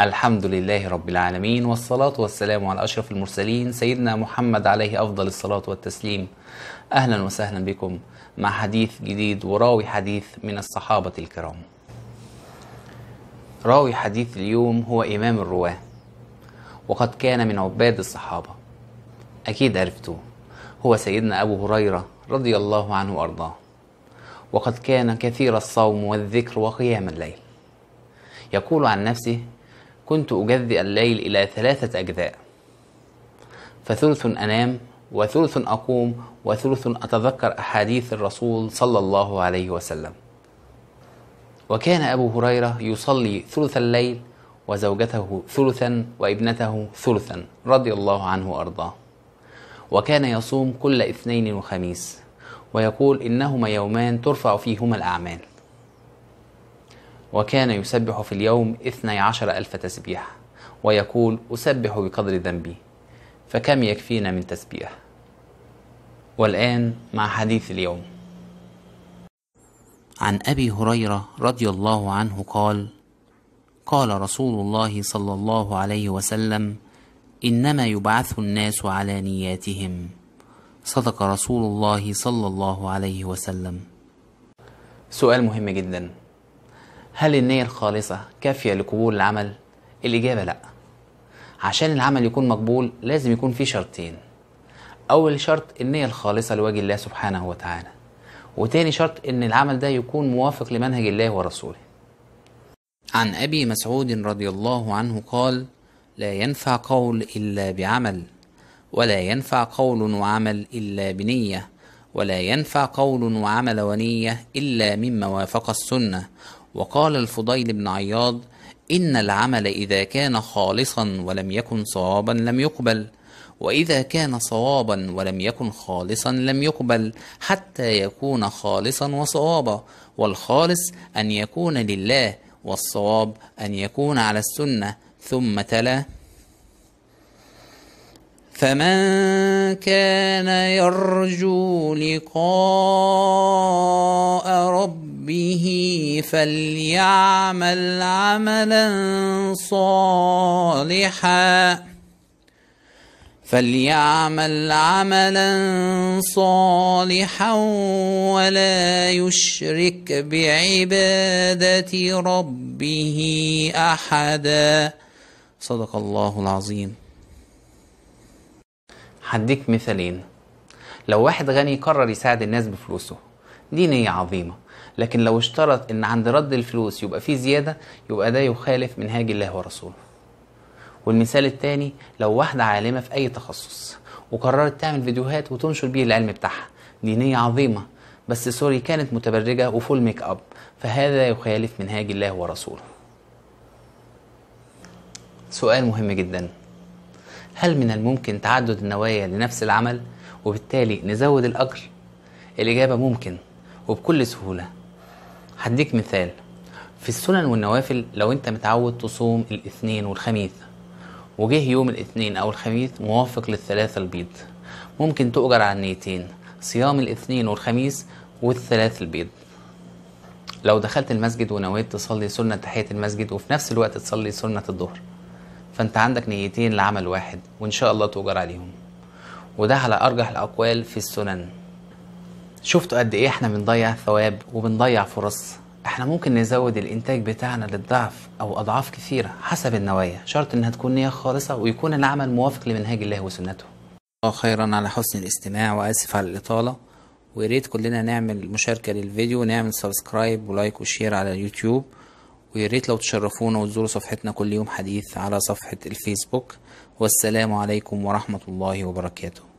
الحمد لله رب العالمين والصلاة والسلام على أشرف المرسلين سيدنا محمد عليه أفضل الصلاة والتسليم أهلا وسهلا بكم مع حديث جديد وراوي حديث من الصحابة الكرام راوي حديث اليوم هو إمام الرواة وقد كان من عباد الصحابة أكيد عرفته هو سيدنا أبو هريرة رضي الله عنه وأرضاه وقد كان كثير الصوم والذكر وقيام الليل يقول عن نفسه كنت أجزئ الليل إلى ثلاثة أجزاء فثلث أنام وثلث أقوم وثلث أتذكر أحاديث الرسول صلى الله عليه وسلم وكان أبو هريرة يصلي ثلث الليل وزوجته ثلثا وابنته ثلثا رضي الله عنه وأرضاه وكان يصوم كل اثنين وخميس ويقول إنهما يومان ترفع فيهما الأعمال وكان يسبح في اليوم اثني عشر ألف تسبيح ويقول أسبح بقدر ذنبي فكم يكفينا من تسبيح والآن مع حديث اليوم عن أبي هريرة رضي الله عنه قال قال رسول الله صلى الله عليه وسلم إنما يبعث الناس على نياتهم صدق رسول الله صلى الله عليه وسلم سؤال مهم جداً هل النية الخالصة كافية لقبول العمل؟ الإجابة لأ عشان العمل يكون مقبول لازم يكون فيه شرطين أول شرط النية الخالصة لوجه الله سبحانه وتعالى وتاني شرط إن العمل ده يكون موافق لمنهج الله ورسوله عن أبي مسعود رضي الله عنه قال لا ينفع قول إلا بعمل ولا ينفع قول وعمل إلا بنية ولا ينفع قول وعمل ونية إلا مما وافق السنة وقال الفضيل بن عياض إن العمل إذا كان خالصا ولم يكن صوابا لم يقبل وإذا كان صوابا ولم يكن خالصا لم يقبل حتى يكون خالصا وصوابا والخالص أن يكون لله والصواب أن يكون على السنة ثم تلا فمن كان يرجو لقاء ربه فليعمل عملا صالحا فليعمل عملا صالحا ولا يشرك بعباده ربه احدا صدق الله العظيم هديك مثالين لو واحد غني قرر يساعد الناس بفلوسه دي نية عظيمة لكن لو اشترط ان عند رد الفلوس يبقى في زيادة يبقى ده يخالف منهاج الله ورسوله والمثال التاني لو واحدة عالمة في اي تخصص وقررت تعمل فيديوهات وتنشر بيه العلم بتاعها دي نية عظيمة بس سوري كانت متبرجة وفول ميك اب فهذا يخالف منهاج الله ورسوله سؤال مهم جدا هل من الممكن تعدد النوايا لنفس العمل وبالتالي نزود الأجر؟ الإجابة ممكن وبكل سهولة هديك مثال في السنن والنوافل لو انت متعود تصوم الاثنين والخميس وجه يوم الاثنين او الخميس موافق للثلاثة البيض ممكن تؤجر على النيتين صيام الاثنين والخميس والثلاث البيض لو دخلت المسجد ونويت تصلي سنة تحية المسجد وفي نفس الوقت تصلي سنة الظهر فانت عندك نيتين لعمل واحد وان شاء الله تؤجر عليهم وده على ارجح الاقوال في السنن شفتوا قد ايه احنا بنضيع ثواب وبنضيع فرص احنا ممكن نزود الانتاج بتاعنا للضعف او اضعاف كثيره حسب النوايا شرط انها تكون نيه خالصه ويكون العمل موافق لمنهاج الله وسنته خيرا على حسن الاستماع واسف على الاطاله وياريت كلنا نعمل مشاركه للفيديو ونعمل سبسكرايب ولايك وشير على اليوتيوب ويا ريت لو تشرفونا وتزوروا صفحتنا كل يوم حديث على صفحة الفيسبوك والسلام عليكم ورحمة الله وبركاته